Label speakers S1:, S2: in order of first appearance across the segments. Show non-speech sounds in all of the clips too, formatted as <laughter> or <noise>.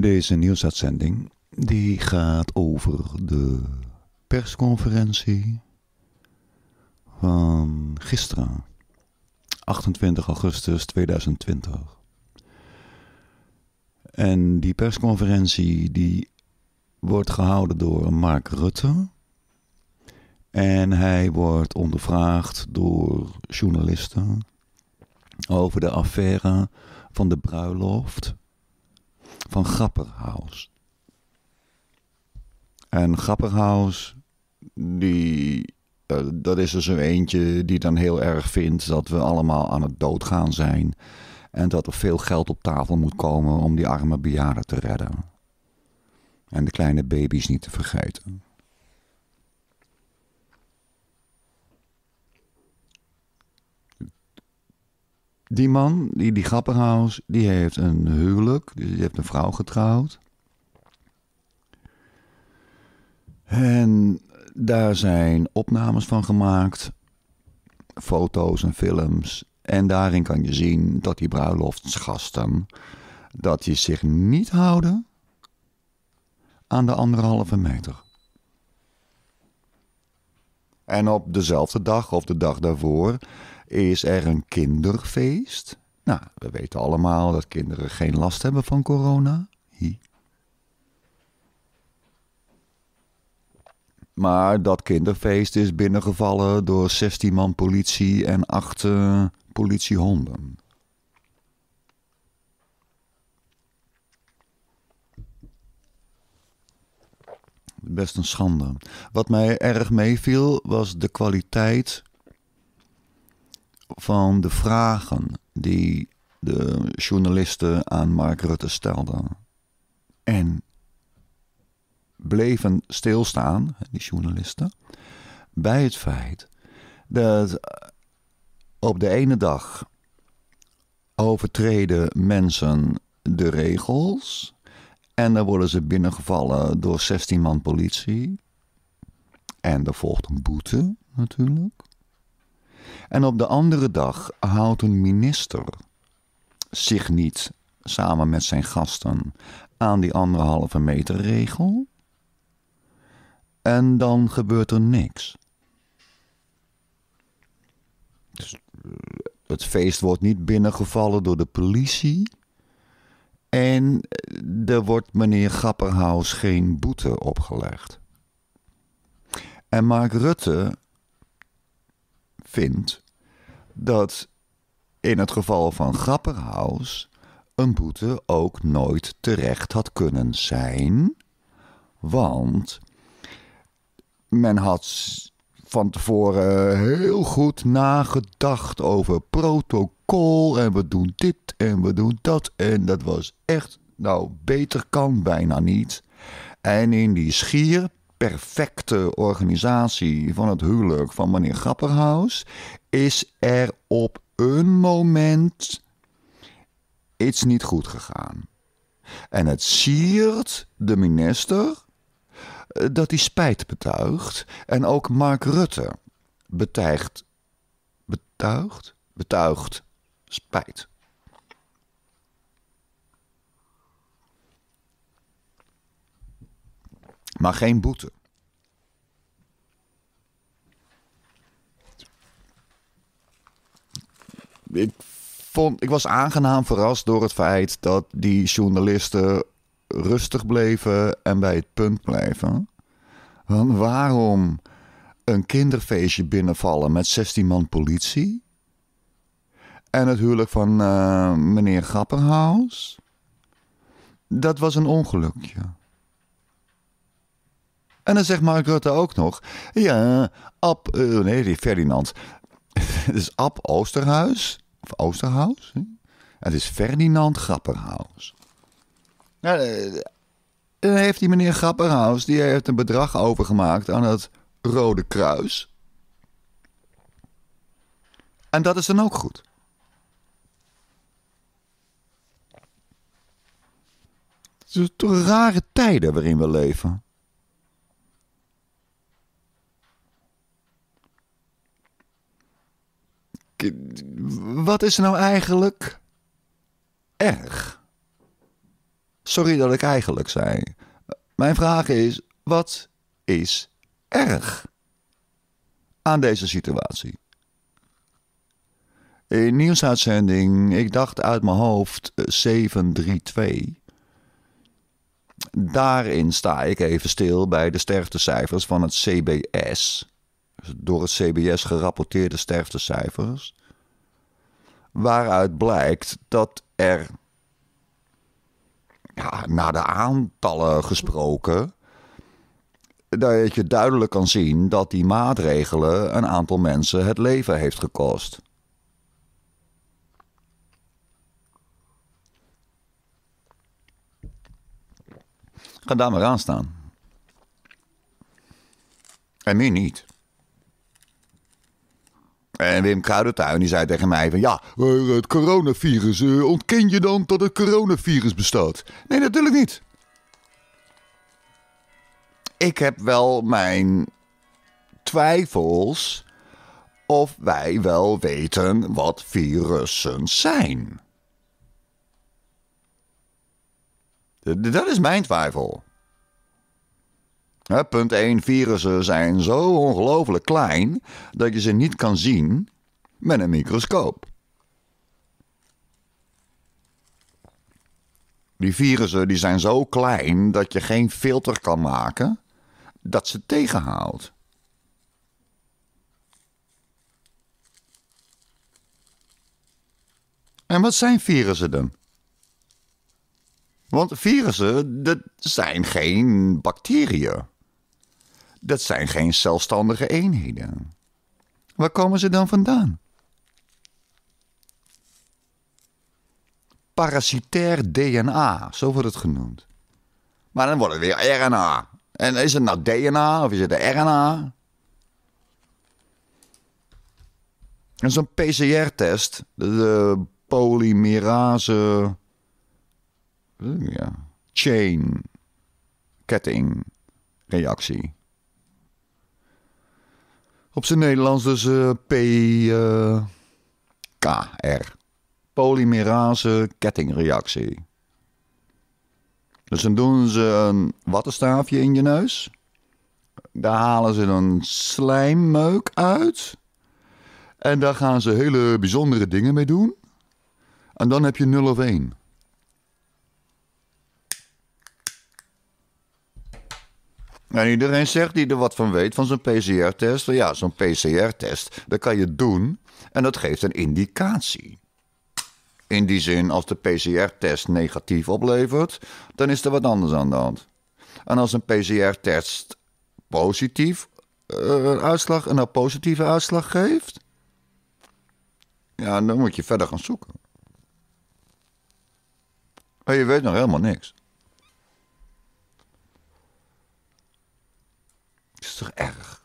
S1: Deze nieuwsuitzending die gaat over de persconferentie van gisteren, 28 augustus 2020. En die persconferentie die wordt gehouden door Mark Rutte. En hij wordt ondervraagd door journalisten over de affaire van de bruiloft van Grapperhaus. En Grapperhaus, die, eh, dat is dus er zo eentje die dan heel erg vindt dat we allemaal aan het doodgaan zijn. En dat er veel geld op tafel moet komen om die arme bejaarden te redden. En de kleine baby's niet te vergeten. die man, die, die die heeft een huwelijk. Dus die heeft een vrouw getrouwd. En daar zijn opnames van gemaakt. Foto's en films. En daarin kan je zien dat die bruiloftsgasten... dat die zich niet houden aan de anderhalve meter. En op dezelfde dag of de dag daarvoor is er een kinderfeest? Nou, we weten allemaal dat kinderen geen last hebben van corona. Maar dat kinderfeest is binnengevallen door 16 man politie en 8 eh, politiehonden. Best een schande. Wat mij erg meeviel was de kwaliteit van de vragen die de journalisten aan Mark Rutte stelden. En bleven stilstaan, die journalisten, bij het feit dat op de ene dag overtreden mensen de regels en dan worden ze binnengevallen door 16 man politie. En er volgt een boete natuurlijk. En op de andere dag houdt een minister zich niet samen met zijn gasten aan die anderhalve meter regel. En dan gebeurt er niks. Dus, eh, het feest wordt niet binnengevallen door de politie. En eh, er wordt meneer Grapperhaus geen boete opgelegd. En Mark Rutte vindt dat in het geval van Grapperhaus een boete ook nooit terecht had kunnen zijn. Want men had van tevoren heel goed nagedacht over protocol. En we doen dit en we doen dat. En dat was echt, nou, beter kan bijna niet. En in die schier perfecte organisatie van het huwelijk van meneer Grapperhaus, is er op een moment iets niet goed gegaan. En het siert de minister eh, dat hij spijt betuigt. En ook Mark Rutte betuigt, betuigt, betuigt spijt. maar geen boete. Ik, vond, ik was aangenaam verrast door het feit dat die journalisten rustig bleven en bij het punt bleven. Want waarom een kinderfeestje binnenvallen met 16 man politie? En het huwelijk van eh, meneer Grapperhaus? Dat was een ongelukje. En dan zegt Mark Rutte ook nog: ja, Ab, eh, nee, die Ferdinand. <laughs> Het is Ab Oosterhuis, of Oosterhuis. Hè? Het is Ferdinand Grapperhaus. Nou, dan heeft die meneer Grapperhaus die heeft een bedrag overgemaakt aan het Rode Kruis. En dat is dan ook goed. Het is toch rare tijden waarin we leven. Wat is nou eigenlijk erg? Sorry dat ik eigenlijk zei. Mijn vraag is: wat is erg aan deze situatie? In nieuwsuitzending, ik dacht uit mijn hoofd 732. Eh, Daarin sta ik even stil bij de sterftecijfers van het CBS door het CBS gerapporteerde sterftecijfers. Waaruit blijkt dat er, ja, naar de aantallen gesproken, dat je duidelijk kan zien dat die maatregelen een aantal mensen het leven heeft gekost. Ga daar maar aan staan. En meer niet. En Wim Kruidentuin die zei tegen mij van ja, eh, het coronavirus, eh, ontken je dan dat het coronavirus bestaat? Nee, natuurlijk niet. Ik heb wel mijn twijfels of wij wel weten wat virussen zijn. Dat is mijn twijfel punt 1, virussen zijn zo ongelooflijk klein dat je ze niet kan zien met een microscoop. Die virussen die zijn zo klein dat je geen filter kan maken dat ze tegenhoudt. En wat zijn virussen dan? Want virussen, dat zijn geen bacteriën. Dat zijn geen zelfstandige eenheden. Waar komen ze dan vandaan? Parasitair DNA, zo wordt het genoemd. Maar dan wordt het weer RNA. En is het nou DNA of is het RNA? En zo'n PCR-test, de polymerase ja, chain ketting reactie. Op zijn Nederlands dus uh, eh, PKR. Eh, Polymerase kettingreactie. Dus dan doen ze een wattenstaafje in je neus. Daar halen ze een slijmmeuk uit. En daar gaan ze hele bijzondere dingen mee doen. En dan heb je 0 of 1. En nou, iedereen zegt die er wat van weet van zo'n PCR-test. Ja, zo'n PCR-test, dat kan je doen en dat geeft een indicatie. In die zin, als de PCR-test negatief oplevert, dan is er wat anders aan de hand. En als een PCR-test positief eh, uitslag, een nou positieve uitslag geeft, ja, dan moet je verder gaan zoeken. En je weet nog helemaal niks. toch erg?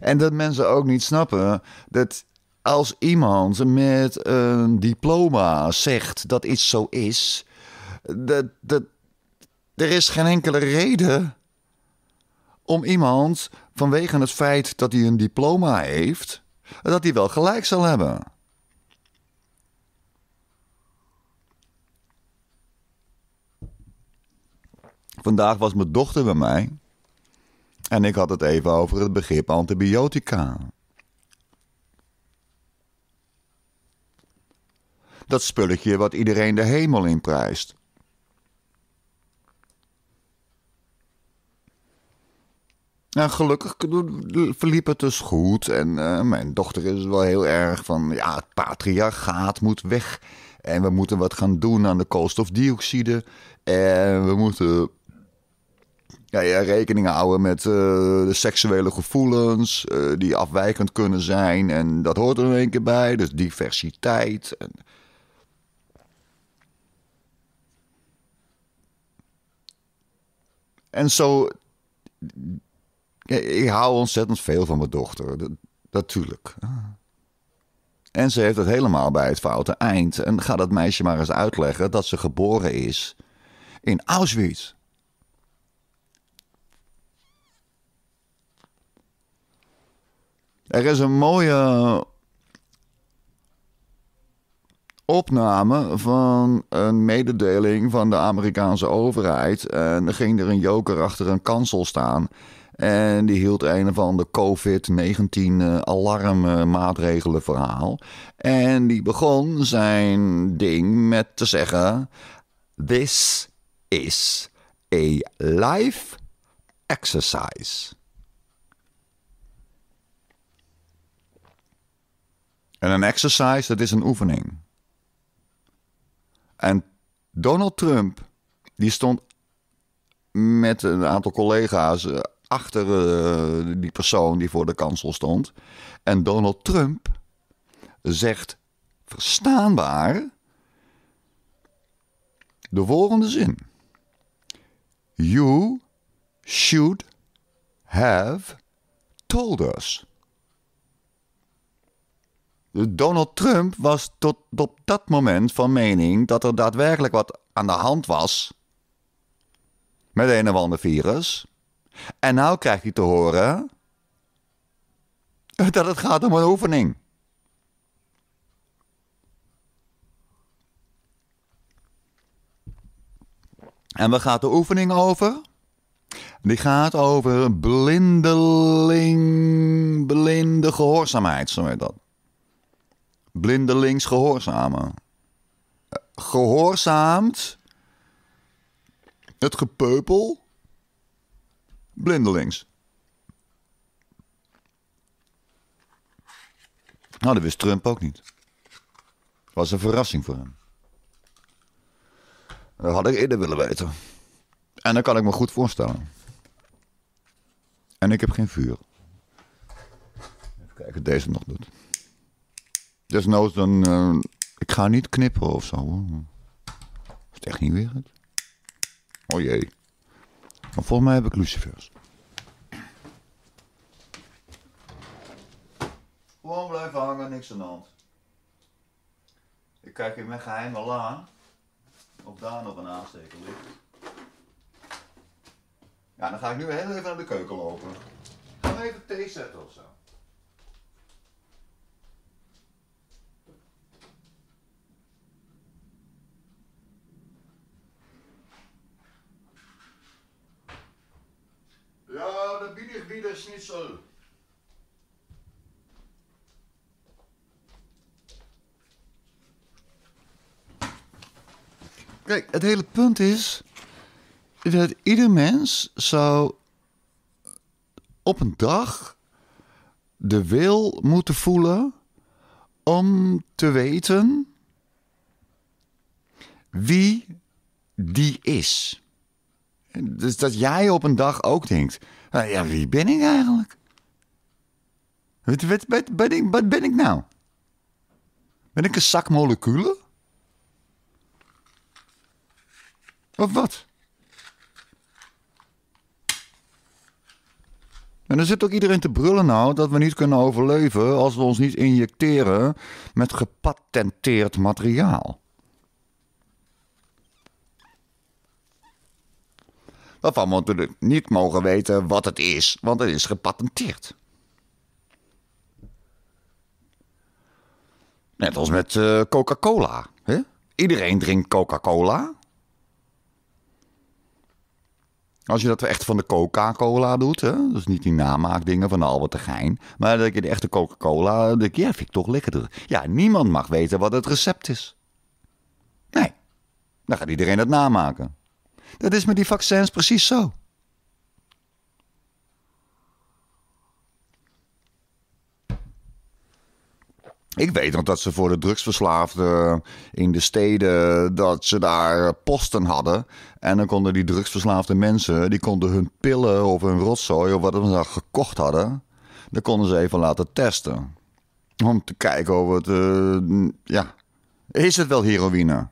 S1: En dat mensen ook niet snappen dat als iemand met een diploma zegt dat iets zo is, dat, dat, er is geen enkele reden om iemand vanwege het feit dat hij een diploma heeft, dat hij wel gelijk zal hebben. Vandaag was mijn dochter bij mij. En ik had het even over het begrip antibiotica. Dat spulletje wat iedereen de hemel in prijst. Nou, gelukkig verliep het dus goed. En eh, mijn dochter is wel heel erg van... ja, het patriarchaat moet weg. En we moeten wat gaan doen aan de koolstofdioxide. En we moeten ja, ja, rekening houden met eh, de seksuele gevoelens eh, die afwijkend kunnen zijn. En dat hoort er in één keer bij, dus diversiteit. En... En zo. ik hou ontzettend veel van mijn dochter. natuurlijk. En ze heeft het helemaal bij het foute eind. En ga dat meisje maar eens uitleggen dat ze geboren is in Auschwitz. Er is een mooie opname van een mededeling van de Amerikaanse overheid. En er ging er een joker achter een kansel staan. En die hield een van de COVID-19 eh, alarmmaatregelen verhaal. En die begon zijn ding met te zeggen: This is a life exercise. En een exercise, dat is een oefening. En Donald Trump, die stond met een aantal collega's eh, achter eh, die persoon die voor de kansel stond. En Donald Trump zegt verstaanbaar de volgende zin: You should have told us. Donald Trump was tot op dat moment van mening dat er daadwerkelijk wat aan de hand was met een of ander virus. En nou krijgt hij te horen <laughs> dat het gaat om een oefening. En waar gaat de oefening over? Die gaat over blindeling, blinde gehoorzaamheid, zo heet dat blindelings gehoorzamen. Gehoorzaamt het gepeupel blindelings. Nou, dat wist Trump ook niet. Was een verrassing voor hem. Dat had ik eerder willen weten. En dat kan ik me goed voorstellen. En ik heb geen vuur. Even kijken wat deze nog doet. Desnoods dan, uh, ik ga niet knippen of zo. Is echt niet weer het? Oh jee. Maar volgens mij heb ik lucifers. Gewoon blijven hangen, niks aan de hand. Ik kijk in mijn geheime la, of daar nog een aansteker ligt. Ja, dan ga ik nu heel even naar de keuken lopen. Ga we even thee zetten of zo. Ja, dann bieder is niet zo. Kijk, het hele punt is dat ieder mens zou op een dag de wil moeten voelen om te weten wie die is. Dus dat jij op een dag ook denkt: nou ja, wie ben ik eigenlijk? Wat, wat, ben ik, wat ben ik nou? Ben ik een zak moleculen? Of wat? En dan zit ook iedereen te brullen nou dat we niet kunnen overleven als we ons niet injecteren met gepatenteerd materiaal. waarvan we natuurlijk niet mogen weten wat het is, want het is gepatenteerd. Net als met eh, Coca-Cola. Iedereen drinkt Coca-Cola. Als je dat echt van de Coca-Cola doet, hè? dus niet die namaakdingen van de Albert Heijn, maar dat je de echte Coca-Cola, de ja, vind ik toch lekkerder. Ja, niemand mag weten wat het recept is. Nee, dan gaat iedereen het namaken. Dat is met die vaccins precies zo. Ik weet nog dat ze voor de drugsverslaafden in de steden, dat ze daar posten hadden. En dan konden die drugsverslaafde mensen, die konden hun pillen of hun rotzooi of wat ze dan gekocht hadden, dan konden ze even laten testen. Om te kijken of het, eh, ja, is het wel heroïne?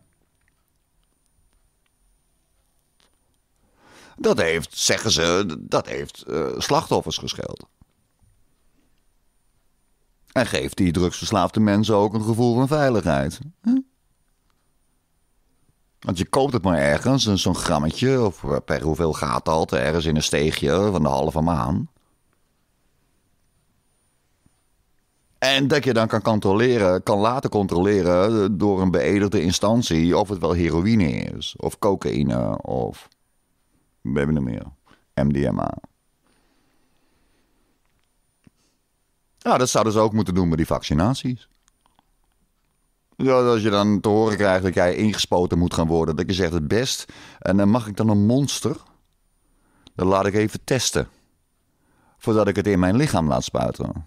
S1: Dat heeft, zeggen ze, dat heeft eh, slachtoffers gescheld. En geeft die drugsverslaafde mensen ook een gevoel van veiligheid. Want je koopt het maar ergens, zo'n grammetje, of per hoeveel gaat dat, ergens in een steegje van de halve maan. En dat je dan kan controleren, kan laten controleren door een beëdigde instantie of het wel heroïne is, of cocaïne, of hebben MDMA. Ja, dat zouden ze ook moeten doen met die vaccinaties. Ja, als je dan te horen krijgt dat jij ingespoten moet gaan worden, dat je zegt het best. En dan mag ik dan een monster? Dan laat ik even testen. Voordat ik het in mijn lichaam laat spuiten.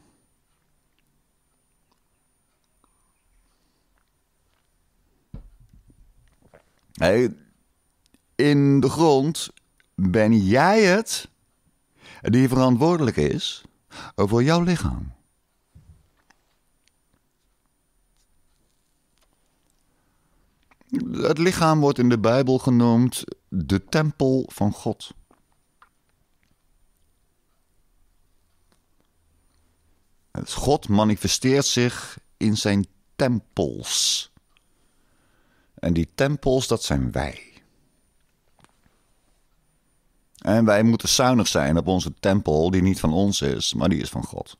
S1: Hey, in de grond ben jij het die verantwoordelijk is voor jouw lichaam. Het lichaam wordt in de Bijbel genoemd de tempel van God. God manifesteert zich in zijn tempels. En die tempels, dat zijn wij. En wij moeten zuinig zijn op onze tempel, die niet van ons is, maar die is van God.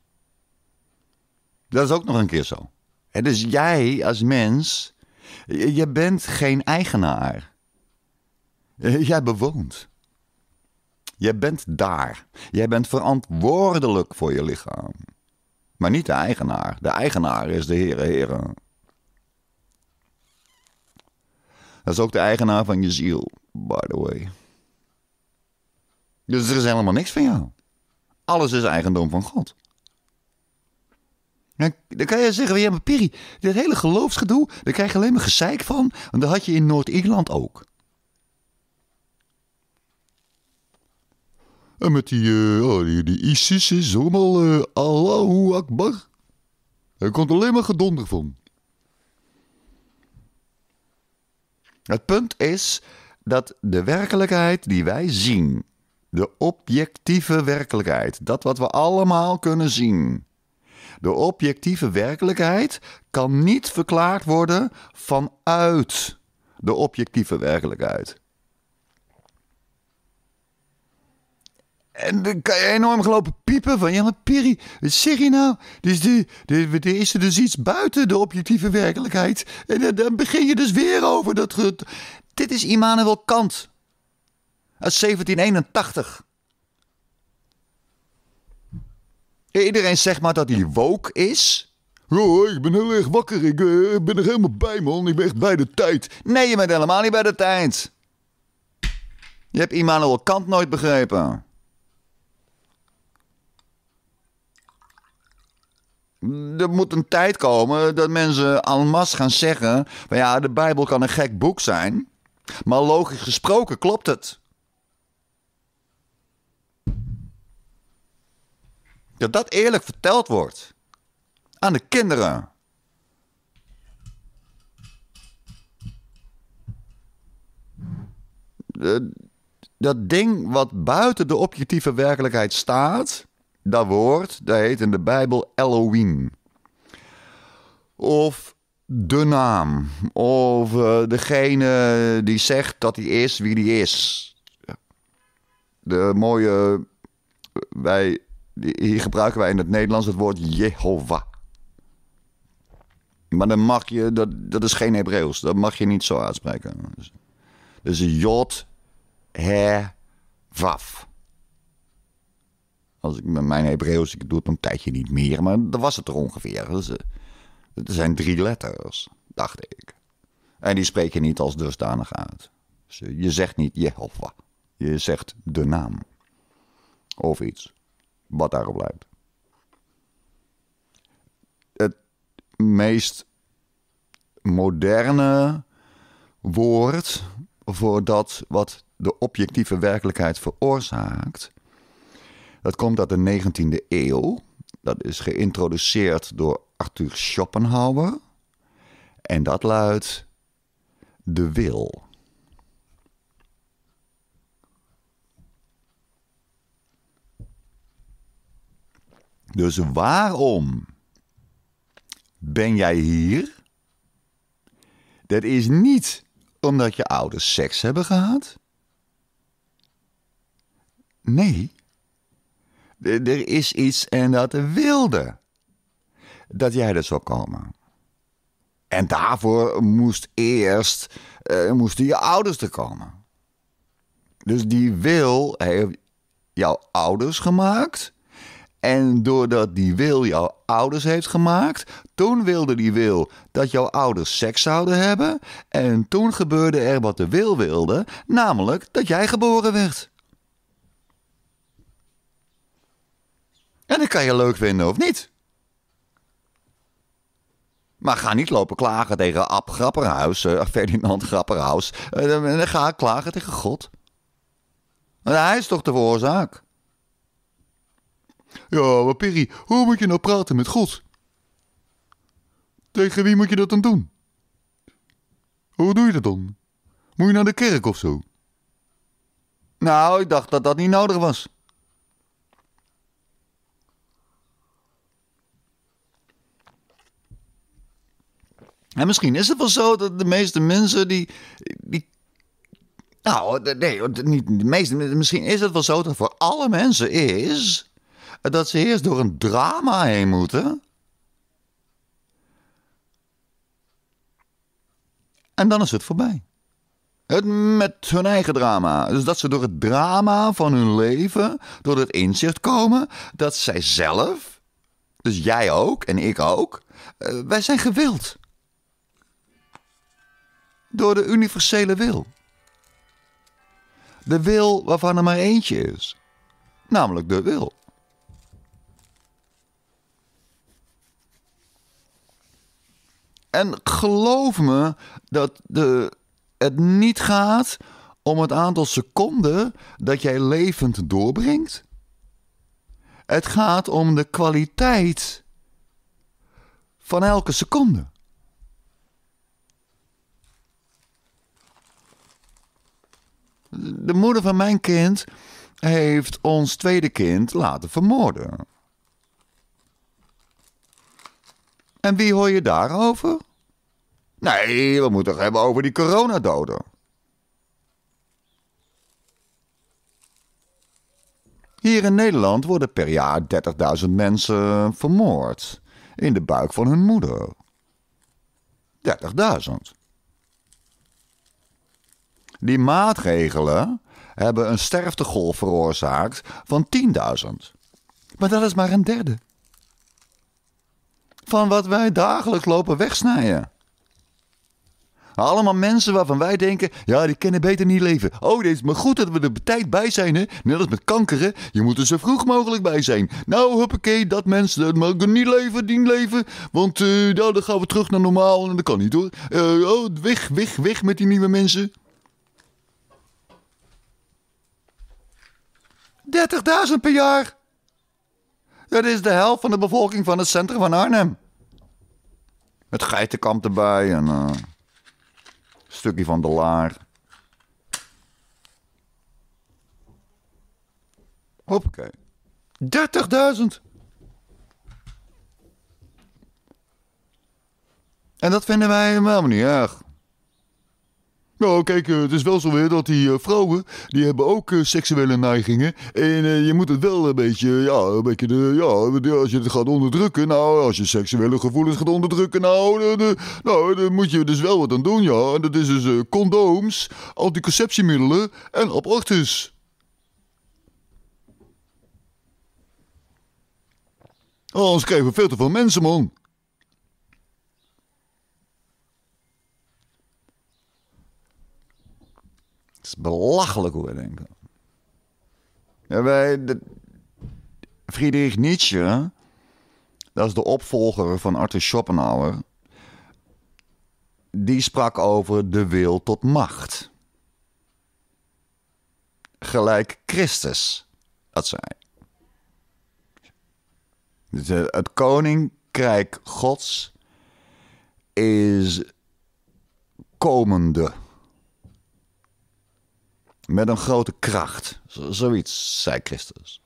S1: Dat is ook nog een keer zo. En dus jij als mens, je bent geen eigenaar. Eh, jij bewoont. Jij bent daar. Jij bent verantwoordelijk voor je lichaam. Maar niet de eigenaar. De eigenaar is de Heere Heere. Dat is ook de eigenaar van je ziel, by the way. Dus er is helemaal niks van jou. Alles is eigendom van God. dan kan je zeggen, ja maar Piri, dit hele geloofsgedoe, daar krijg je alleen maar gezeik van. Want dat had je in Noord-Ierland ook. En met die, uh, die, ISIS is allemaal uh, Allahu Akbar. Er komt alleen maar gedonder van. Het punt is dat de werkelijkheid die wij zien de objectieve werkelijkheid, dat wat we allemaal kunnen zien. De objectieve werkelijkheid kan niet verklaard worden vanuit de objectieve werkelijkheid. En dan kan je enorm gelopen piepen van, ja maar Piri, wat zeg je nou? Dus de, de, is er dus iets buiten de objectieve werkelijkheid. En dan, dan begin je dus weer over dat... Dit is Immanuel Kant uit 1781. Iedereen zegt maar dat hij woke is. Oh, ik ben heel erg wakker. Eh, ik ben er helemaal bij, man. Ik ben echt bij de tijd. Nee, je bent helemaal niet bij de tijd. Je hebt Immanuel Kant nooit begrepen. Er moet een tijd komen dat mensen en masse gaan zeggen... ja, de Bijbel kan een gek boek zijn. Maar logisch gesproken klopt het. Dat dat eerlijk verteld wordt aan de kinderen. dat ding wat buiten de objectieve werkelijkheid staat, dat woord, dat heet in de Bijbel Elohim. Of de naam. Of eh, degene die zegt dat hij is wie die is. De mooie. Wij hier gebruiken wij in het Nederlands het woord Jehovah. Maar dan mag je, dat, dat is geen Hebreeuws, dat mag je niet zo uitspreken. Dus, dus Jod, He, Vaf. Als ik met mijn Hebreeuws, ik doe het een tijdje niet meer, maar dat was het er ongeveer. Dus, er eh, zijn drie letters, dacht ik. En die spreek je niet als dusdanig uit. Dus, eh, je zegt niet Jehovah. Je zegt de naam. Of iets wat daarop lijkt. Het meest moderne woord voor dat wat de objectieve werkelijkheid veroorzaakt. Dat komt uit de 19e eeuw. Dat is geïntroduceerd door Arthur Schopenhauer. En dat luidt de wil. Dus waarom ben jij hier? Dat is niet omdat je ouders seks hebben gehad. Nee, er is iets en dat wilde dat jij er zou komen. En daarvoor moest eerst eh, moesten je ouders er komen. Dus die wil heeft jouw ouders gemaakt en doordat die wil jouw ouders heeft gemaakt, toen wilde die wil dat jouw ouders seks zouden hebben. En toen gebeurde er wat de wil wilde, namelijk dat jij geboren werd. En dat kan je leuk vinden of niet. Maar ga niet lopen klagen tegen Ab Grapperhaus, uh, Ferdinand Grapperhaus. Eh, ga klagen tegen God. Want hij is toch de oorzaak. Ja, maar Perry, hoe moet je nou praten met God? Tegen wie moet je dat dan doen? Hoe doe je dat dan? Moet je naar de kerk of zo? Nou, ik dacht dat dat niet nodig was. En misschien is het wel zo dat de meeste mensen die. die nou, nee, niet de meeste. Misschien is het wel zo dat voor alle mensen is dat ze eerst door een drama heen moeten. En dan is het voorbij. Het met hun eigen drama. Dus dat ze door het drama van hun leven, door het inzicht komen dat zij zelf, dus jij ook en ik ook, eh, wij zijn gewild. Door de universele wil. De wil waarvan er maar eentje is. Namelijk de wil. En geloof me dat de, het niet gaat om het aantal seconden dat jij levend doorbrengt. Het gaat om de kwaliteit van elke seconde. De moeder van mijn kind heeft ons tweede kind laten vermoorden. En wie hoor je daarover? Nee, we moeten het hebben over die coronadoden. Hier in Nederland worden per jaar 30.000 mensen vermoord in de buik van hun moeder. 30.000. Die maatregelen hebben een sterftegolf veroorzaakt van 10.000. Maar dat is maar een derde van wat wij dagelijks lopen wegsnijden. Allemaal mensen waarvan wij denken, ja, die kunnen beter niet leven. Oh, dit is maar goed dat we er tijd bij zijn, hè. Net als met kankeren, je moet er zo vroeg mogelijk bij zijn. Nou, huppakee, dat mensen, dat mogen niet leven, die leven. Want uh, dan gaan we terug naar normaal en dat kan niet, hoor. Eh, oh, weg, weg, weg met die nieuwe mensen. 30.000 per jaar. Dat is de helft van de bevolking van het centrum van Arnhem. Met geitenkamp erbij en uh, een stukje van de laar. Hoppakee. 30.000. En dat vinden wij helemaal niet erg. Nou, kijk, eh, het is wel zo weer dat die eh, vrouwen, die hebben ook eh, seksuele neigingen. En je moet het wel een beetje, ja, een beetje, de, ja, als je het gaat onderdrukken, nou, als je seksuele gevoelens gaat onderdrukken, nou, nou, dan moet je dus wel wat aan doen, ja. En dat is dus condooms, anticonceptiemiddelen en abortus. Oh, anders krijgen we veel te veel mensen, man. is belachelijk hoe we denken. Ja, wij, de, Friedrich Nietzsche, dat is de opvolger van Arthur Schopenhauer, die sprak over de wil tot macht. Gelijk Christus, dat zei. Het koninkrijk Gods is komende. Met een grote kracht. zoiets, zei Christus.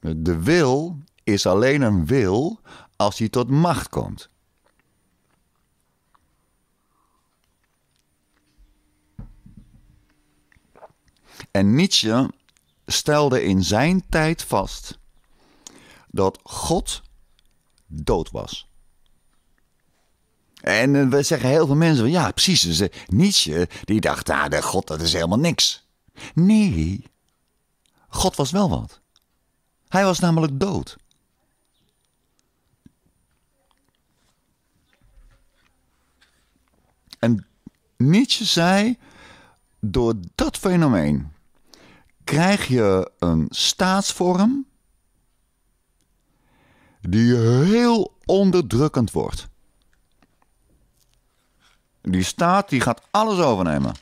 S1: De wil is alleen een wil als hij tot macht komt. En Nietzsche stelde in zijn tijd vast dat God dood was. En eh, we zeggen heel veel mensen, ja precies, dus, Nietzsche die dacht, ah, de God dat is helemaal niks. Nee, God was wel wat. Hij was namelijk dood. En Nietzsche zei, door dat fenomeen krijg je een staatsvorm die heel onderdrukkend wordt. Die staat die gaat alles overnemen.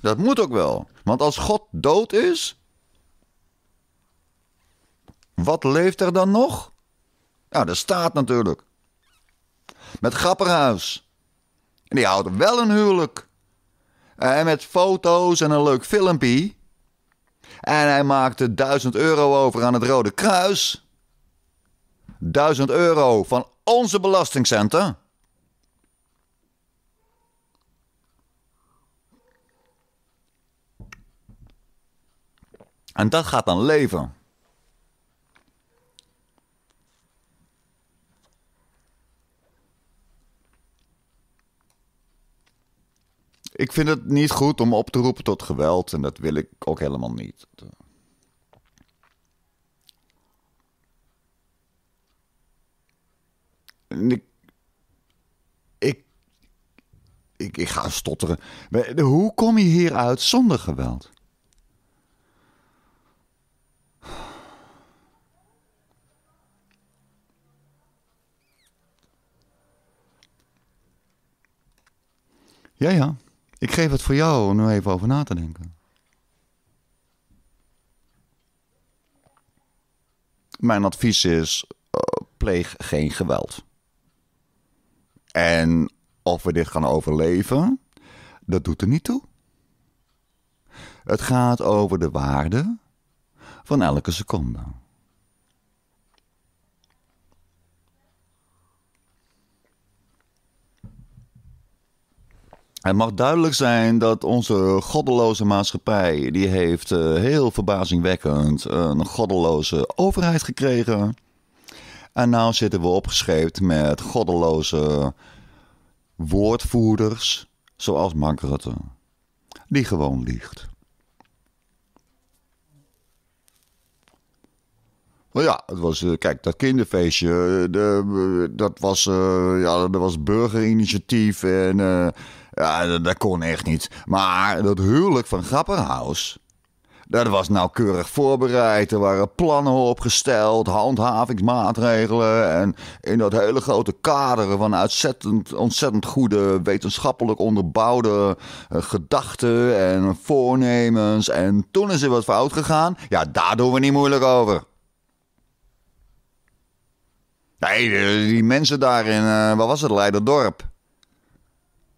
S1: Dat moet ook wel. Want als God dood is, wat leeft er dan nog? Nou, de staat natuurlijk. Met Grapperhuis. En die houdt wel een huwelijk. En met foto's en een leuk filmpje. En hij maakte duizend euro over aan het Rode Kruis. 1000 euro van onze belastingcenten. En dat gaat dan leven. Ik vind het niet goed om op te roepen tot geweld en dat wil ik ook helemaal niet. Ik, ik, ik, ga stotteren. Hoe kom je hieruit zonder geweld? Ja, ja. Ik geef het voor jou om nu even over na te denken. Mijn advies is: eh, pleeg geen geweld. En of we dit gaan overleven, dat doet er niet toe. Het gaat over de waarde van elke seconde. Het mag duidelijk zijn dat onze goddeloze maatschappij, die heeft eh, heel verbazingwekkend een goddeloze overheid gekregen. En nou zitten we opgescheept met goddeloze woordvoerders, zoals Mark Rutte, die gewoon liegt. Oh ja, het was, eh, kijk, dat kinderfeestje, eh, de, eh, dat was, ja, dat was burgerinitiatief en ja, dat, kon echt niet. Maar dat huwelijk van Grapperhaus, dat was nauwkeurig voorbereid. Er waren plannen opgesteld, handhavingsmaatregelen. En in dat hele grote kader van ontzettend, ontzettend goede wetenschappelijk onderbouwde eh, gedachten en voornemens. En toen is er wat fout gegaan. Ja, daar doen we niet moeilijk over. Nee, eh, die mensen daar in, uh, eh, wat was het, Leiderdorp?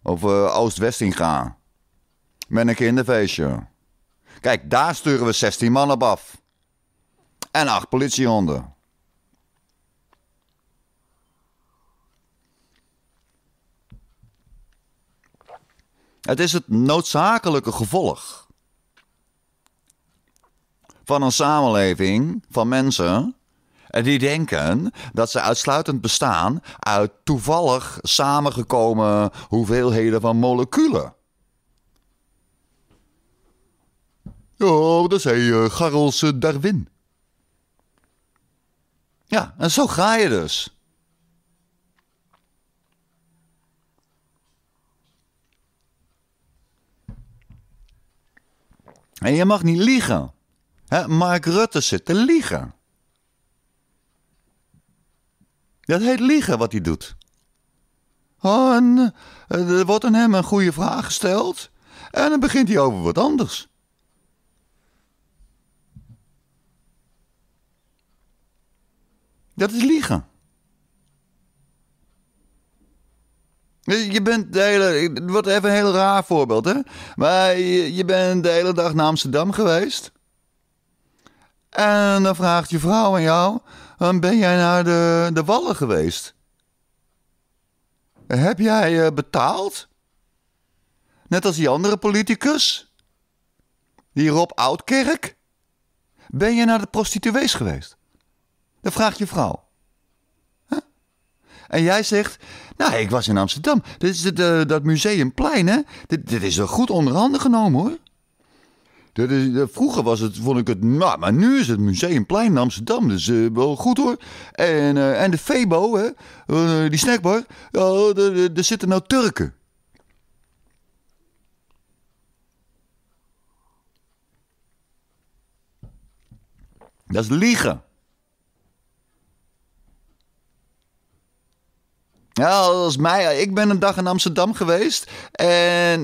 S1: Of Oost-Westing gaan. Met een kinderfeestje. Kijk, daar sturen we 16 mannen op af. En 8 politiehonden. Het is het noodzakelijke gevolg van een samenleving van mensen die denken dat ze uitsluitend bestaan uit toevallig samengekomen hoeveelheden van moleculen. Oh, dat zei uh, Charles Darwin. Ja, en zo ga je dus. En je mag niet liegen. Hè? Mark Rutte zit te liegen. Dat heet liegen wat hij doet. Oh, en, eh, er wordt aan hem een goede vraag gesteld. En dan begint hij over wat anders. Dat is liegen. Je bent de hele. Het wordt even een heel raar voorbeeld, hè? Maar je, je bent de hele dag naar Amsterdam geweest. En dan vraagt je vrouw aan jou: Ben jij naar de, de Wallen geweest? Heb jij eh, betaald? Net als die andere politicus? Die Rob Oudkerk? Ben je naar de prostituees geweest? Dat vraagt je vrouw. En jij zegt, nou, ik was in Amsterdam. Dit is het, eh, dat museumplein, hè? Dit, dit is wel goed onderhanden genomen, hoor. is, eh, vroeger was het, vond ik het, nou, maar nu is het Museumplein in Amsterdam. Dus wel goed hoor. En, en de Febo, hè, die snackbar, oh, er zitten nou Turken. Dat is liegen. Ja, als mij. Ik ben een dag in Amsterdam geweest. En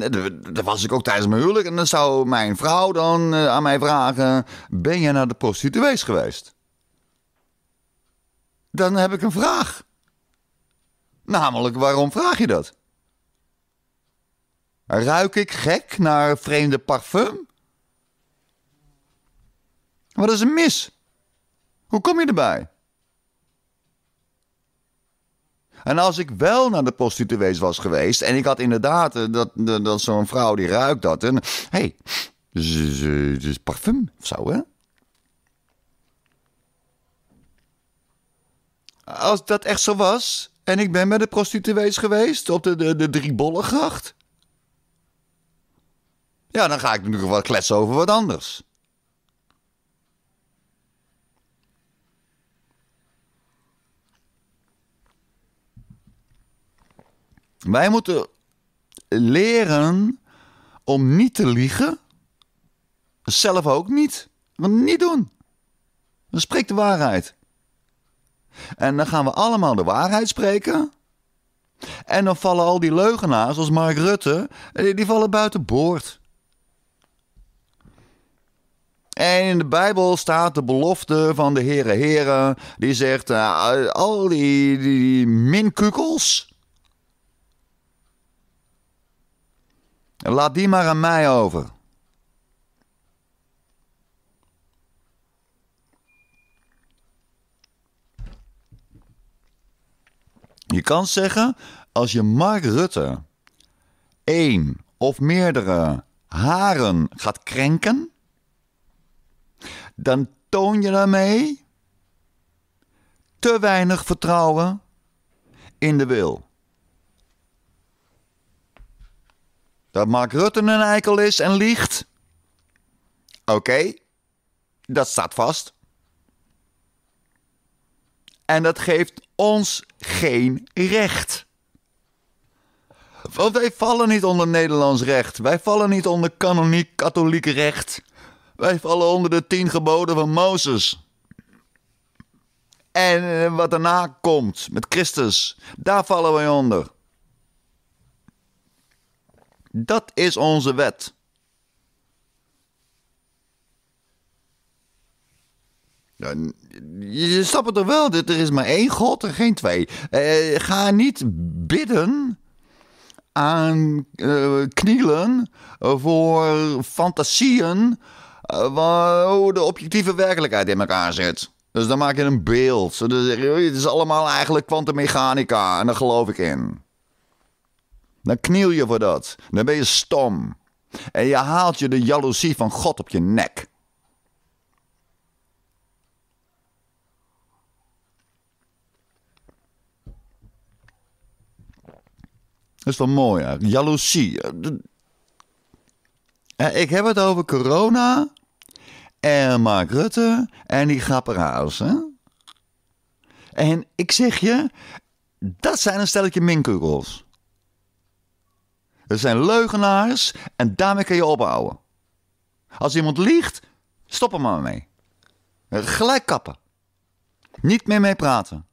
S1: dat was ik ook tijdens mijn huwelijk. En dan zou mijn vrouw dan eh, aan mij vragen: Ben je naar de prostituees geweest? Dan heb ik een vraag. Namelijk, waarom vraag je dat? Ruik ik gek naar vreemde parfum? Wat is er mis? Hoe kom je erbij? En als ik wel naar de prostituees was geweest en ik had inderdaad eh, dat, dat, zo'n vrouw die ruikt dat en hey, het is parfum of zo hè? Als dat echt zo was en ik ben met de prostituees geweest op de, de, de driebollengracht. Ja, dan ga ik natuurlijk wat kletsen over wat anders. Wij moeten leren om niet te liegen. Zelf ook niet. Want niet doen. Dan spreekt de waarheid. En dan gaan we allemaal de waarheid spreken. En dan vallen al die leugenaars zoals Mark Rutte, die, die vallen buiten boord. En in de Bijbel staat de belofte van de Heere Here, die zegt, eh, al die, die, die minkukels, Laat die maar aan mij over. Je kan zeggen, als je Mark Rutte één of meerdere haren gaat krenken, dan toon je daarmee te weinig vertrouwen in de wil. dat Mark Rutte een eikel is en liegt? Oké, dat staat vast. En dat geeft ons geen recht. Want wij vallen niet onder Nederlands recht. Wij vallen niet onder kanoniek katholiek recht. Wij vallen onder de tien geboden van Mozes. En eh, wat daarna komt met Christus, daar vallen wij onder. Dat is onze wet. Je snapt het toch wel, er is maar één God en geen twee. Eh, ga niet bidden aan eh, knielen voor fantasieën eh, waar de objectieve werkelijkheid in elkaar zit. Dus dan maak je een beeld. Dus, het is allemaal eigenlijk kwantummechanica en daar geloof ik in. Dan kniel je voor dat. Dan ben je stom. En je haalt je de jaloezie van God op je nek. Dat is wel mooi, hè? Jaloezie. Ik heb het over corona en Mark Rutte en die grapperaars, hè? En ik zeg je, dat zijn een stelletje minkeugels. Er zijn leugenaars en daarmee kun je opbouwen. Als iemand liegt, stop er maar mee. Gelijk kappen. Niet meer mee praten.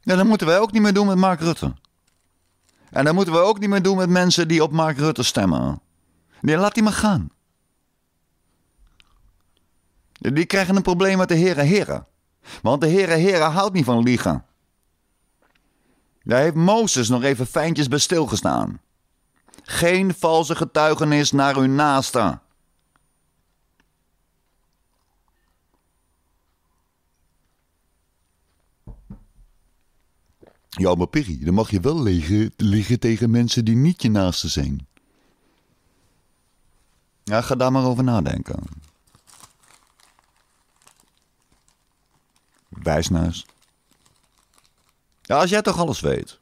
S1: Ja, dat moeten wij ook niet meer doen met Mark Rutte. En dat moeten we ook niet meer doen met mensen die op Mark Rutte stemmen. Nee, laat die maar gaan. Die krijgen een probleem met de heren heren. Want de heren heren houdt niet van liegen. Daar heeft Mozes nog even fijntjes bij stilgestaan. Geen valse getuigenis naar uw naaste. Ja, maar Piggy, dan mag je wel liggen, tegen mensen die niet je naaste zijn. Ja, ga daar maar over nadenken. Wijsneus. Ja, als jij toch alles weet.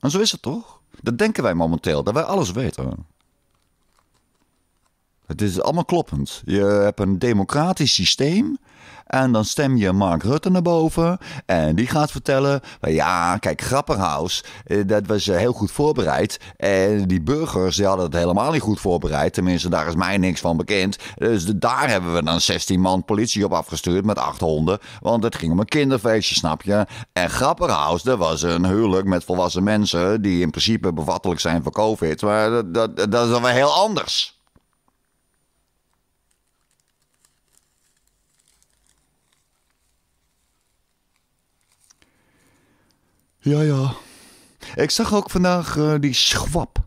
S1: En zo is het toch? Dat denken wij momenteel, dat wij alles weten. Het is allemaal kloppend. Je hebt een democratisch systeem en dan stem je Mark Rutte naar boven. En die gaat vertellen: ja, kijk, Grapperhaus, eh, dat was eh, heel goed voorbereid. En die burgers die hadden het helemaal niet goed voorbereid. Tenminste, daar is mij niks van bekend. Dus daar hebben we dan 16 man politie op afgestuurd met acht honden. Want het ging om een kinderfeestje, snap je? En Grapperhaus, dat was een huwelijk met volwassen mensen. die in principe bevattelijk zijn voor COVID. Maar dat, dat, dat is dan weer heel anders. Ja, ja. Ik zag ook vandaag eh, die schwap.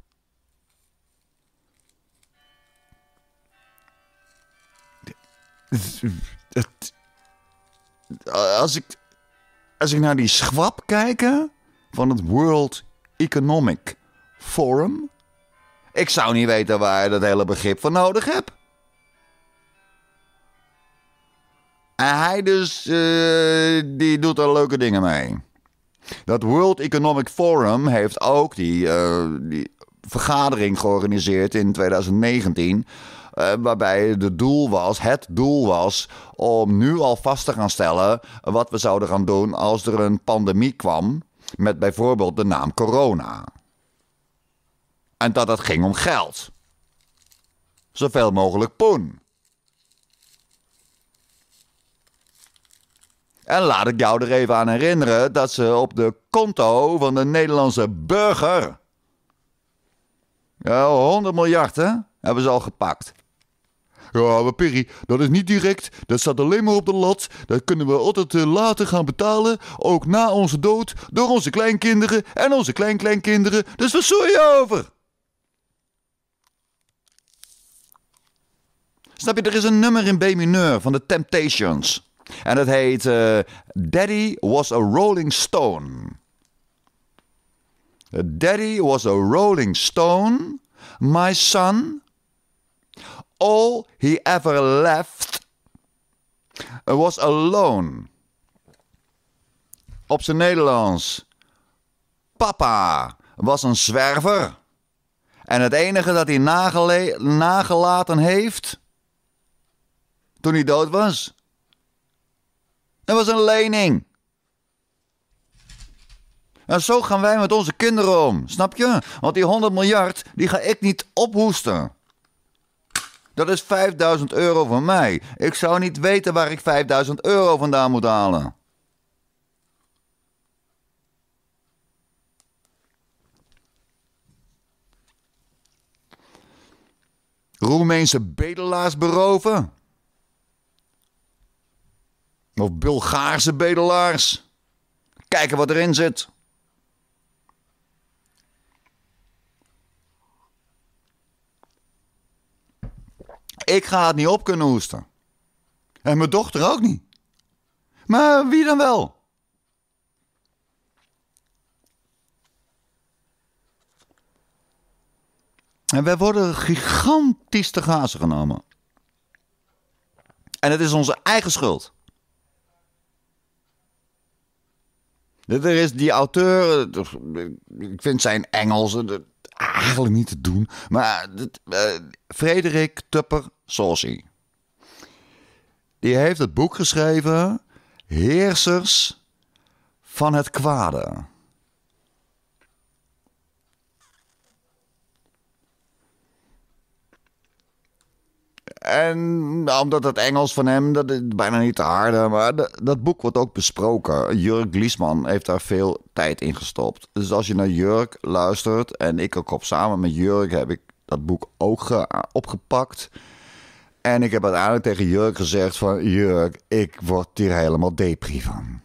S1: als, ik, als ik naar die schwap kijk van het World Economic Forum, ik zou niet weten waar je dat hele begrip voor nodig hebt. En hij dus, eh, die doet er leuke dingen mee. Dat World Economic Forum heeft ook die, eh, die vergadering georganiseerd in 2019. Eh, waarbij de doel was, het doel was om nu al vast te gaan stellen wat we zouden gaan doen als er een pandemie kwam met bijvoorbeeld de naam corona. En dat het ging om geld. Zoveel mogelijk poen. En laat ik jou er even aan herinneren dat ze op de konto van de Nederlandse burger. Ja, 100 miljard hè, hebben ze al gepakt. Ja, maar Perry, dat is niet direct. Dat staat alleen maar op de lat. Dat kunnen we altijd eh, later gaan betalen. Ook na onze dood. Door onze kleinkinderen en onze kleinkleinkinderen. Dus wat zoe je over? Snap je, er is een nummer in B mineur van de Temptations. En dat heet eh, Daddy was a Rolling Stone. Daddy was a Rolling Stone, my son. All he ever left was alone. Op zijn Nederlands. Papa was een zwerver. En het enige dat hij nagelaten heeft. toen hij dood was dat was een lening. En nou, zo gaan wij met onze kinderen om, snap je? Want die 100 miljard, die ga ik niet ophoesten. Dat is 5000 euro voor mij. Ik zou niet weten waar ik 5000 euro vandaan moet halen. Roemeense bedelaars beroven? Of Bulgaarse bedelaars. Kijken wat erin zit. Ik ga het niet op kunnen hoesten. En mijn dochter ook niet. Maar wie dan wel? En wij worden gigantisch te gazen genomen. En het is onze eigen schuld. Er is die auteur, eh, ik vind zijn Engels eh, eigenlijk niet te doen. Maar eh, Frederik Tupper Saucy. Die heeft het boek geschreven Heersers van het Kwade. En nou, omdat het Engels van hem, dat is bijna niet te harde. Maar dat, dat boek wordt ook besproken. Jurk Gliesman heeft daar veel tijd in gestopt. Dus als je naar Jurk luistert, en ik ook op samen met Jurk heb ik dat boek ook opgepakt. En ik heb uiteindelijk tegen Jurk gezegd van... Jurk, ik word hier helemaal depri van.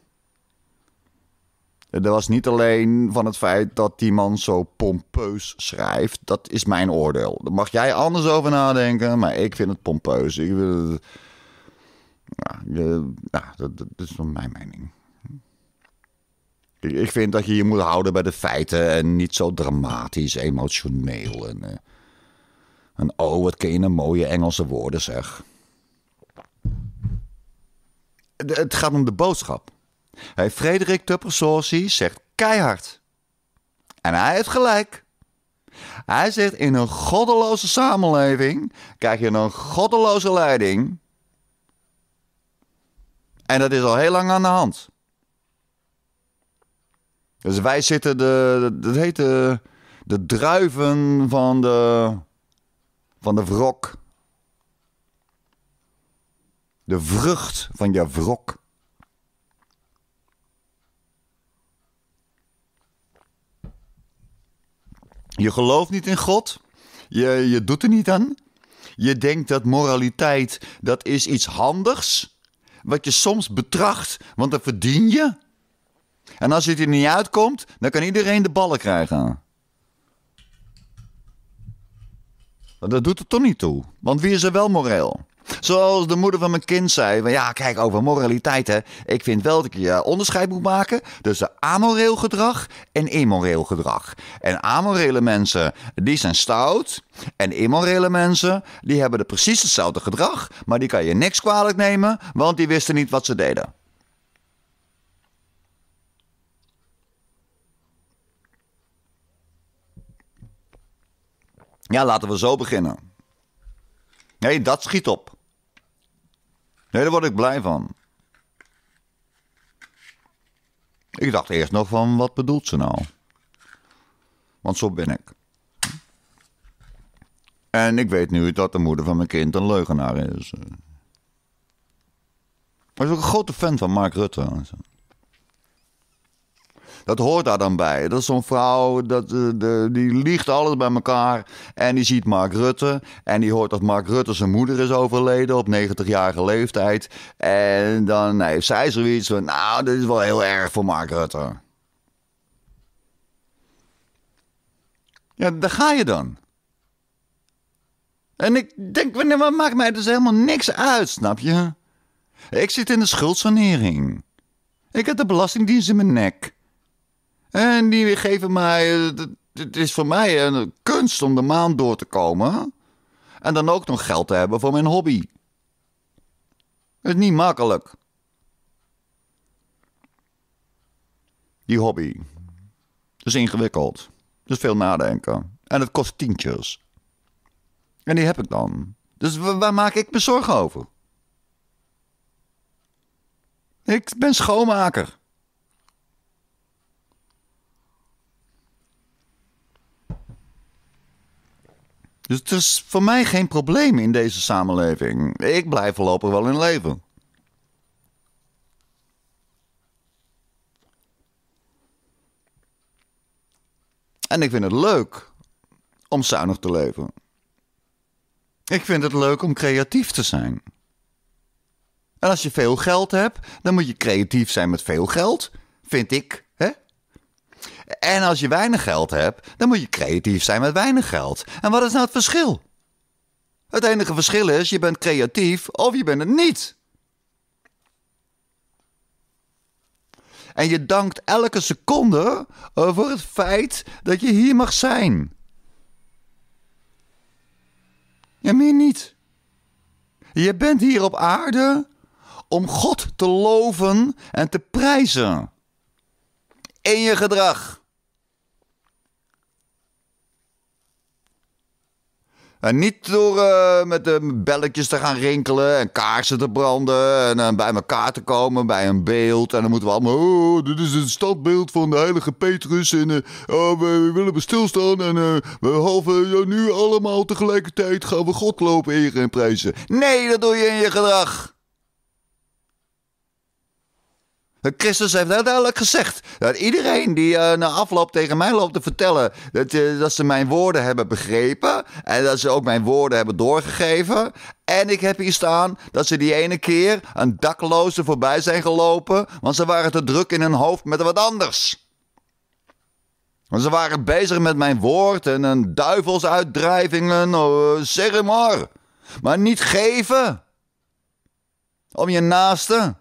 S1: Eh, dat was niet alleen van het feit dat die man zo pompeus schrijft. Dat is mijn oordeel. Daar mag jij anders over nadenken, maar ik vind het pompeus. Ik, wil, nou, ja, dat, dat, is mijn mening. Ik, vind dat je je moet houden bij de feiten en niet zo dramatisch, emotioneel. En, eh, en oh, wat ken je een nou mooie Engelse woorden zeg. Het gaat om de boodschap. Hey, Frederik Tuppersorsi zegt keihard. En hij heeft gelijk. Hij zegt in een goddeloze samenleving krijg je een goddeloze leiding. En dat is al heel lang aan de hand. Dus wij zitten de, dat heet de, de druiven van de, van de wrok. De vrucht van je wrok. Je gelooft niet in God. Je, je doet er niet aan. Je denkt dat moraliteit dat is iets handigs. Wat je soms betracht, want dan verdien je. En als het er niet uitkomt, dan kan iedereen de ballen krijgen. Dat doet het toch niet toe. Want wie is er wel moreel? Zoals de moeder van mijn kind zei: van ja, kijk, over moraliteit hè. Ik vind wel dat je eh, onderscheid moet maken tussen amoreel gedrag en immoreel gedrag. En amorele mensen, die zijn stout. En immorele mensen, die hebben de precies hetzelfde gedrag. Maar die kan je niks kwalijk nemen, want die wisten niet wat ze deden. Ja, laten we zo beginnen. Nee, dat schiet op. Nee, daar word ik blij van. Ik dacht eerst nog van, wat bedoelt ze nou? Want zo ben ik. En ik weet nu dat de moeder van mijn kind een leugenaar is. Hij is ook een grote fan van Mark Rutte. Dat hoort daar dan bij. Dat is zo'n vrouw, dat, eh, de, die liegt alles bij elkaar. En die ziet Mark Rutte. En die hoort dat Mark Rutte zijn moeder is overleden op 90-jarige leeftijd. En dan nou, heeft zij zoiets van, nou, dit is wel heel erg voor Mark Rutte. Ja, daar ga je dan. En ik denk, wat maakt mij dus helemaal niks uit, snap je? Ik zit in de schuldsanering. Ik heb de Belastingdienst in mijn nek. En die geven mij. Eh, het is voor mij een kunst om de maand door te komen. En dan ook nog geld te hebben voor mijn hobby. Het is niet makkelijk. Die hobby. Dat is ingewikkeld. Dat is veel nadenken. En het kost tientjes. En die heb ik dan. Dus waar maak ik me zorgen over? Ik ben schoonmaker. Dus het is voor mij geen probleem in deze samenleving. Ik blijf voorlopig wel in leven. En ik vind het leuk om zuinig te leven. Ik vind het leuk om creatief te zijn. En als je veel geld hebt, dan moet je creatief zijn met veel geld, vind ik. En als je weinig geld hebt, dan moet je creatief zijn met weinig geld. En wat is nou het verschil? Het enige verschil is, je bent creatief of je bent het niet. En je dankt elke seconde voor het feit dat je hier mag zijn. Ja, meer niet. Je bent hier op aarde om God te loven en te prijzen. In je gedrag. En niet door eh, met de belletjes te gaan rinkelen en kaarsen te branden en eh, bij elkaar te komen bij een beeld. En dan moeten we allemaal, oh, dit is het standbeeld van de heilige Petrus en eh, oh, we, willen we stilstaan en we halve nu allemaal tegelijkertijd gaan we God lopen eren en prijzen. Nee, dat doe je in je gedrag. Christus heeft heel duidelijk gezegd dat iedereen die uh, na afloop tegen mij loopt te vertellen dat, eh, dat ze mijn woorden hebben begrepen en dat ze ook mijn woorden hebben doorgegeven. En ik heb hier staan dat ze die ene keer een dakloze voorbij zijn gelopen, want ze waren te druk in hun hoofd met wat anders. Want ze waren bezig met mijn woord en een duivelsuitdrijvingen, uh, zeg maar. Maar niet geven. Om je naaste.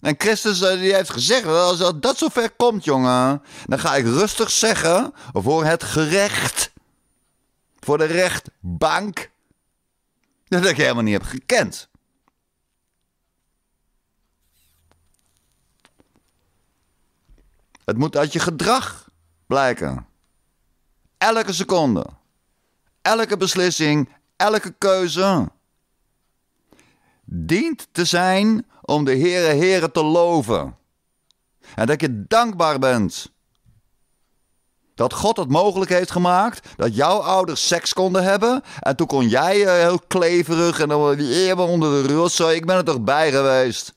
S1: En Christus heeft gezegd, als dat zover komt, jongen, dan ga ik rustig zeggen voor het gerecht. Voor de rechtbank. Dat ik helemaal niet heb gekend. Het moet uit je gedrag blijken. Elke seconde. Elke beslissing. Elke keuze dient te zijn om de Heere Heere te loven. En dat je dankbaar bent. Dat God het mogelijk heeft gemaakt dat jouw ouders seks konden hebben. En toen kon jij eh, heel kleverig en dan die eeuwen onder de rust. Ik ben er toch bij geweest.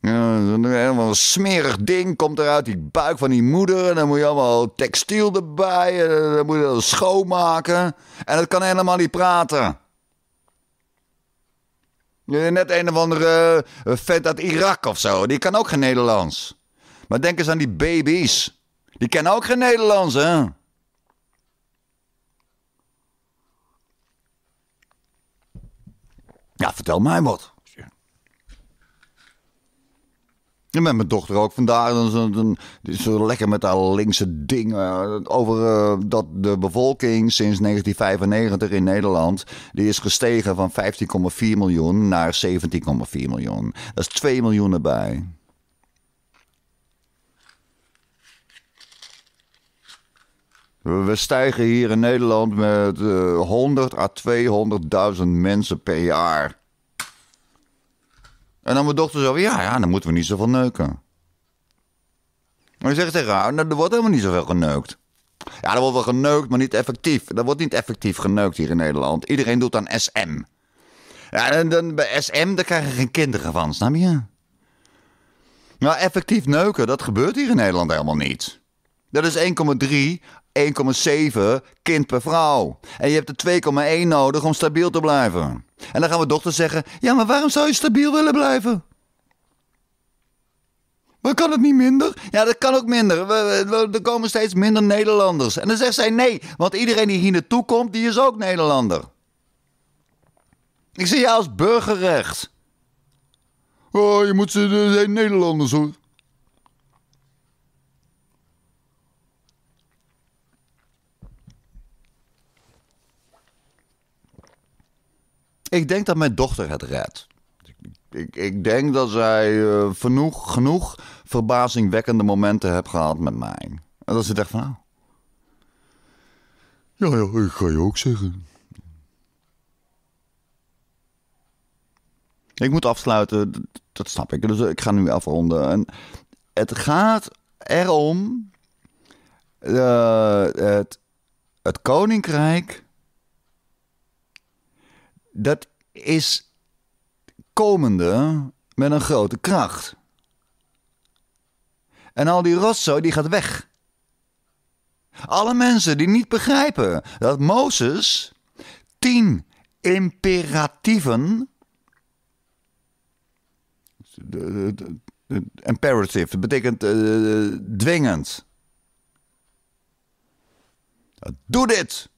S1: Ja, een helemaal smerig ding komt eruit die buik van die moeder. En dan moet je allemaal textiel erbij. En dan moet je dat schoonmaken. En dat kan helemaal niet praten. Net een of andere eh, vet uit Irak of zo. Die kan ook geen Nederlands. Maar denk eens aan die baby's. Die kennen ook geen Nederlands, hè? Ja, vertel mij wat. Ja, met mijn dochter ook vandaag. Dan, dan, zo lekker met haar linkse dingen. Eh, over eh, dat de bevolking sinds 1995 in Nederland. die is gestegen van 15,4 miljoen naar 17,4 miljoen. Dat is 2 miljoen erbij. We stijgen hier in Nederland met uh, eh, 100 à 200.000 mensen per jaar. En dan mijn dochter zo ja, ja, dan moeten we niet zoveel neuken. Maar je zegt tegen haar, nou, er wordt helemaal niet zoveel geneukt. Ja, er wordt wel geneukt, maar niet effectief. Er wordt niet effectief geneukt hier in Nederland. Iedereen doet aan SM. en dan, bij SM, daar krijgen geen kinderen van, snap je? Nou, effectief neuken, dat gebeurt hier in Nederland helemaal niet. Dat is 1,3, 1,7 kind per vrouw. En je hebt er 2,1 nodig om stabiel te blijven. En dan gaan we dochter zeggen: Ja, maar waarom zou je stabiel willen blijven? Maar kan het niet minder? Ja, dat kan ook minder. We, er komen steeds minder Nederlanders. En dan zegt zij nee, want iedereen die hier naartoe komt, die is ook Nederlander. Ik zie je als burgerrecht. Oh, je moet ze zijn Nederlanders hoor. Ik denk dat mijn dochter het redt. Ik, ik denk dat zij uh, eh, genoeg, genoeg verbazingwekkende momenten heeft gehad met mij. En dat ze echt van, nou... Ja, ja, ik ga je ook zeggen. Ik moet afsluiten, dat snap ik. Dus eh, ik ga nu afronden. En het gaat erom... Uh, het, het koninkrijk dat is komende met een grote kracht. En al die rotzooi die gaat weg. Alle mensen die niet begrijpen dat Mozes tien imperatieven. Imperative, dat betekent eh, dwingend. Doe dit,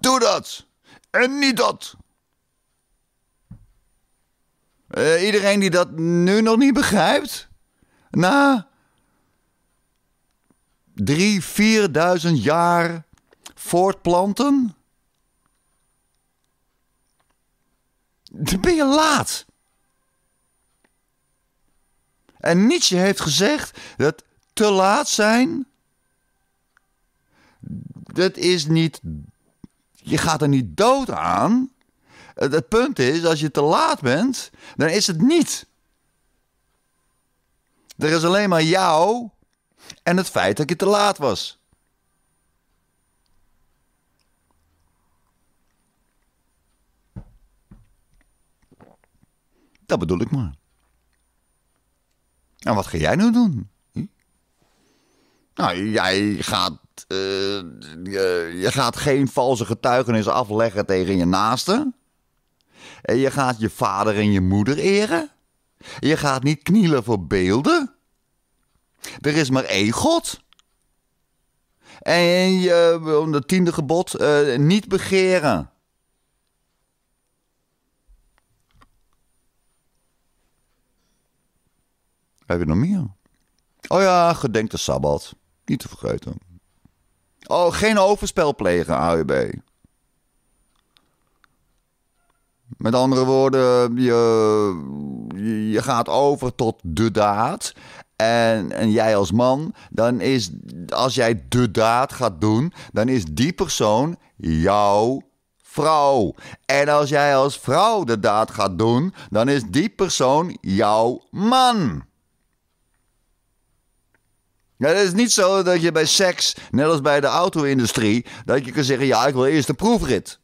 S1: doe dat en niet dat. Eh, iedereen die dat nu nog niet begrijpt? Na drie, vierduizend jaar voortplanten? Dan ben je laat. En Nietzsche heeft gezegd dat te laat zijn. Dat is niet. Je gaat er niet dood aan. Het, punt is, als je te laat bent, dan is het niet. Er is alleen maar jou en het feit dat je te laat was. Dat bedoel ik maar. En wat ga jij nu doen? Hm? Nou, jij gaat, eh, je, gaat geen valse getuigenis afleggen tegen je naaste. En je gaat je vader en je moeder eren? Je gaat niet knielen voor beelden? Er is maar één God. En je, het tiende gebod, eh, niet begeren. Heb je nog meer? Oh ja, gedenk de Sabbat. Niet te vergeten. Oh, geen overspel plegen, AUB. Met andere woorden, je, je gaat over tot de daad. En, en, jij als man, dan is als jij de daad gaat doen, dan is die persoon jouw vrouw. En als jij als vrouw de daad gaat doen, dan is die persoon jouw man. Ja, het is niet zo dat je bij seks, net als bij de auto-industrie, dat je kan zeggen: ja, ik wil eerst de proefrit.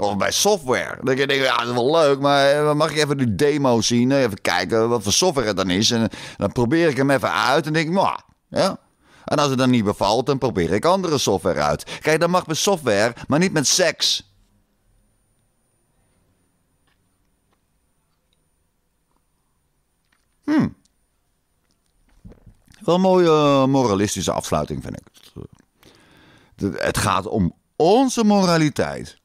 S1: Of bij software. denk je ja, dat is wel leuk, eh, maar mag ik even die demo zien? Eh, even kijken wat voor software het dan is. En eh, dan probeer ik hem even uit en denk, nou, ja. En als het dan niet bevalt, dan probeer ik andere software uit. Kijk, dat mag met software, maar niet met seks. Hmm. Wel een mooie moralistische afsluiting, vind ik. Het gaat om onze moraliteit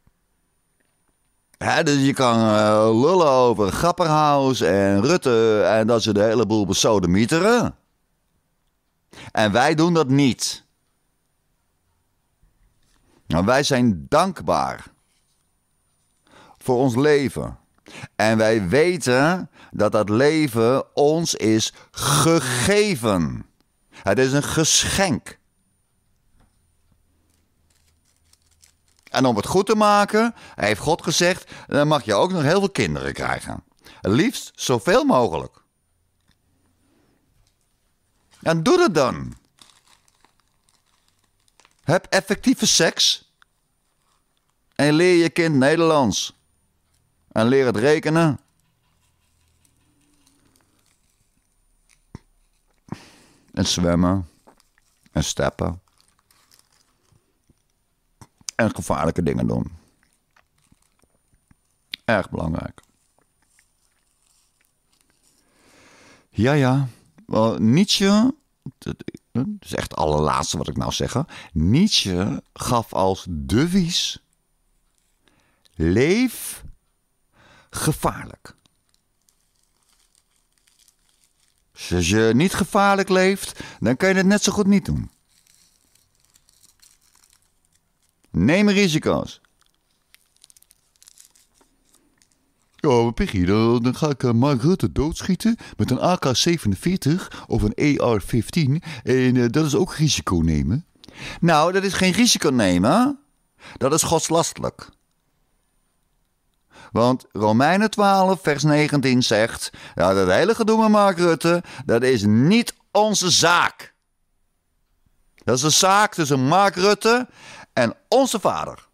S1: dus je kan eh, lullen over Grapperhaus en Rutte en dat ze de hele boel besodemieteren. En wij doen dat niet. Nou, wij zijn dankbaar voor ons leven. En wij weten dat dat leven ons is gegeven. Het is een geschenk. En om het goed te maken, heeft God gezegd, dan mag je ook nog heel veel kinderen krijgen. Liefst zoveel mogelijk. En doe dat dan. Heb effectieve seks. En leer je kind Nederlands. En leer het rekenen. En zwemmen. En steppen en gevaarlijke dingen doen. Erg belangrijk. Ja, ja. Nietzsche, dat is echt het allerlaatste wat ik nou zeg. Nietzsche gaf als devies: leef gevaarlijk. Dus als je niet gevaarlijk leeft, dan kan je het net zo goed niet doen. Neem risico's. Ja, Piggy, dan, dan, ga ik eh, Mark Rutte doodschieten met een AK-47 of een AR-15. En eh, dat is ook risico nemen. Nou, dat is geen risico nemen. Dat is godslastelijk. Want Romeinen 12, vers 19 zegt: Ja, dat heilige doen met Mark Rutte, dat is niet onze zaak. Dat is een zaak tussen Mark Rutte en onze Vader.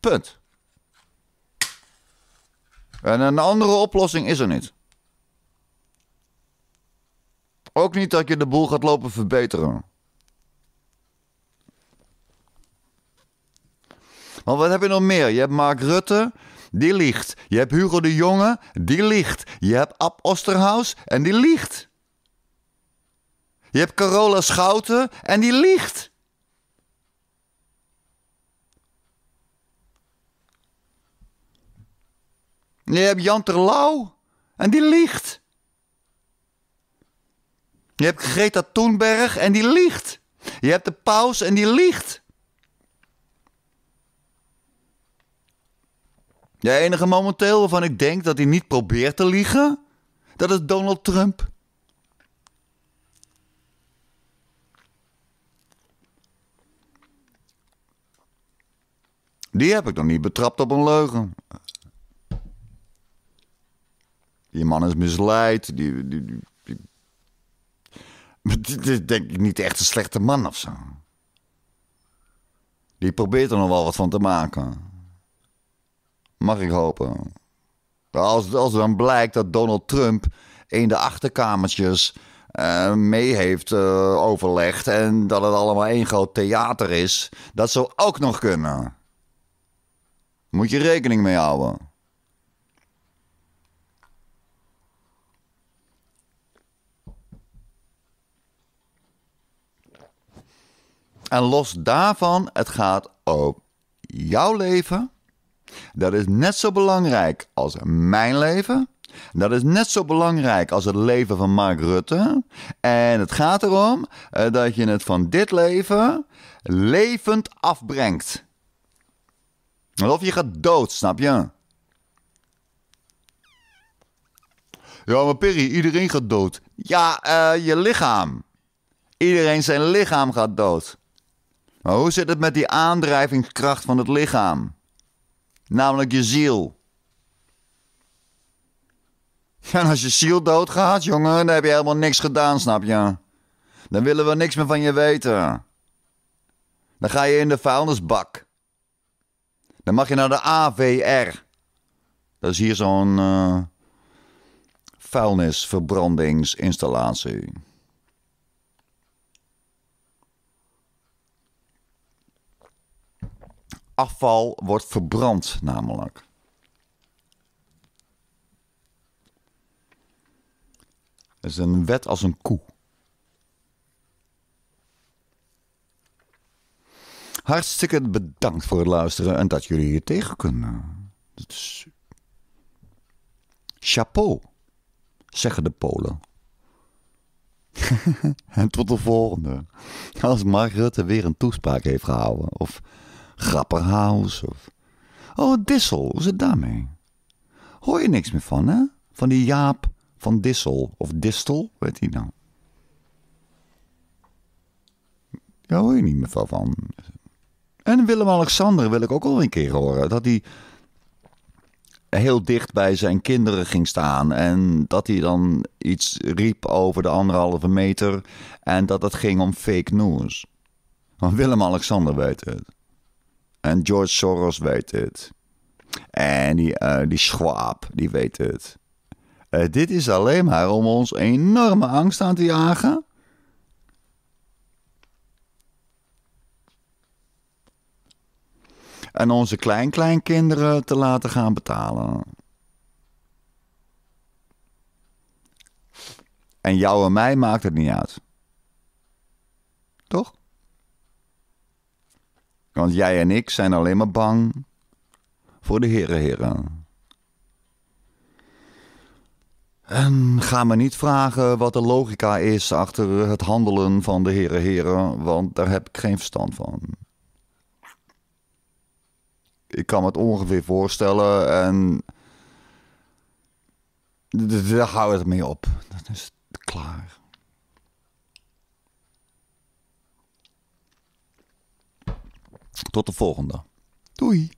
S1: Punt. En een andere oplossing is er niet. Ook niet dat je de boel gaat lopen verbeteren. Maar wat heb je nog meer? Je hebt Mark Rutte, die liegt. Je hebt Hugo de Jonge, die liegt. Je hebt Ab Osterhaus en die liegt. Je hebt Carola Schouten en die liegt. Je hebt Jan Terlouw en die liegt. Je hebt Greta Thunberg en die liegt. Je hebt de paus en die liegt. De enige momenteel waarvan ik denk dat hij niet probeert te liegen, dat is Donald Trump. Die heb ik nog niet betrapt op een leugen. Die man is misleid. Die, die, die, is denk ik niet echt een slechte man of zo. Die probeert er nog wel wat van te maken. Mag ik hopen. Als, als dan blijkt dat Donald Trump in de achterkamertjes eh, mee heeft eh, overlegd en dat het allemaal één groot theater is, dat zou ook nog kunnen. Moet je rekening mee houden. En los daarvan, het gaat ook jouw leven dat is net zo belangrijk als mijn leven. Dat is net zo belangrijk als het leven van Mark Rutte. En het gaat erom eh, dat je het van dit leven levend afbrengt. Of je gaat dood, snap je? Ja, maar Perry, iedereen gaat dood. Ja, eh, je lichaam. Iedereen zijn lichaam gaat dood. Maar hoe zit het met die aandrijvingskracht van het lichaam? namelijk je ziel. En als je ziel doodgaat, jongen, dan heb je helemaal niks gedaan, snap je? Dan willen we niks meer van je weten. Dan ga je in de vuilnisbak. Dan mag je naar de AVR. Dat is hier zo'n eh, vuilnisverbrandingsinstallatie. afval wordt verbrand namelijk. Dat is een wet als een koe. Hartstikke bedankt voor het luisteren en dat jullie hier tegen kunnen. Dat is... Chapeau, zeggen de Polen. <laughs> en tot de volgende. Als Mark Rutte weer een toespraak heeft gehouden. Of Grapperhaus of... Oh, Dissel, hoe zit daarmee? Hoor je niks meer van, hè? Van die Jaap van Dissel of Distel, weet hij nou? Daar hoor je niet meer van. En Willem-Alexander wil ik ook al een keer horen. Dat hij heel dicht bij zijn kinderen ging staan. En dat hij dan iets riep over de anderhalve meter. En dat het ging om fake news. Want Willem-Alexander weet het. En George Soros weet het. En die, uh, die Schwab, die weet het. Eh, dit is alleen maar om ons enorme angst aan te jagen. En onze kleinkleinkinderen te laten gaan betalen. En jou en mij maakt het niet uit. Toch? Want jij en ik zijn alleen maar bang voor de heren heren. En ga me niet vragen wat de logica is achter het handelen van de heren heren, want daar heb ik geen verstand van. Ik kan me het ongeveer voorstellen en daar hou het mee op. Dan is het klaar. Tot de volgende. Doei.